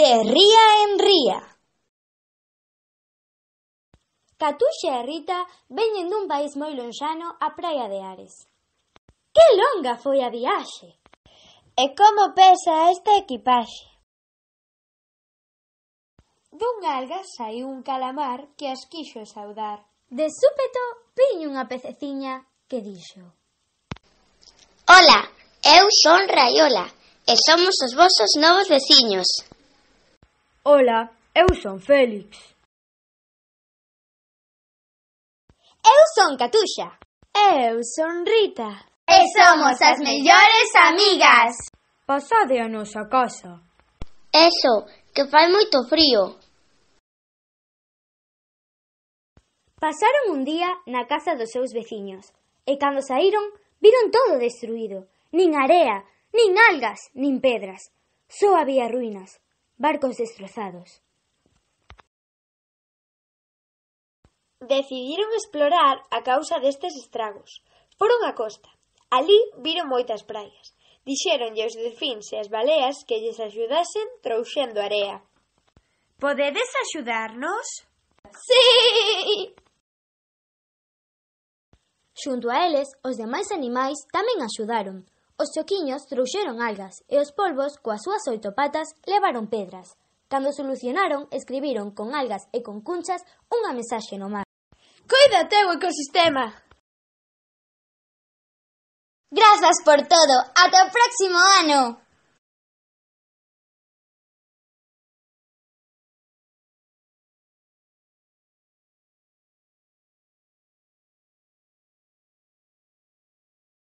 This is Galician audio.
De ría en ría. Catuxa e Rita veñen dun país moi lonxano á praia de Ares. Que longa foi a viaxe! E como pesa esta equipaxe! Dun alga saiu un calamar que as quixo saudar. De súpeto, piñe unha pececiña que dixo. Ola, eu son Raiola e somos os vosos novos veciños. Ola, eu son Félix. Eu son Catuxa. Eu son Rita. E somos as mellores amigas. Pasade a nosa casa. Eso, que fai moito frío. Pasaron un día na casa dos seus veciños, e cando saíron, viron todo destruído. Nin area, nin algas, nin pedras. Só había ruínas. Barcos destrozados. Decidiron explorar a causa destes estragos. Foron á costa. Alí viron moitas praias. Dixéronlle aos delfíns e as baleas que lles axudasen trouxendo area. Podedes axudarnos? Sí! Xunto a eles, os demais animais tamén axudaron, Os choquiños trouxeron algas e os polvos, coas súas oito patas, levaron pedras. Cando solucionaron, escribiron con algas e con cunchas unha mensaxe no mar. Cuida teu ecosistema! Grazas por todo! Ata o próximo ano!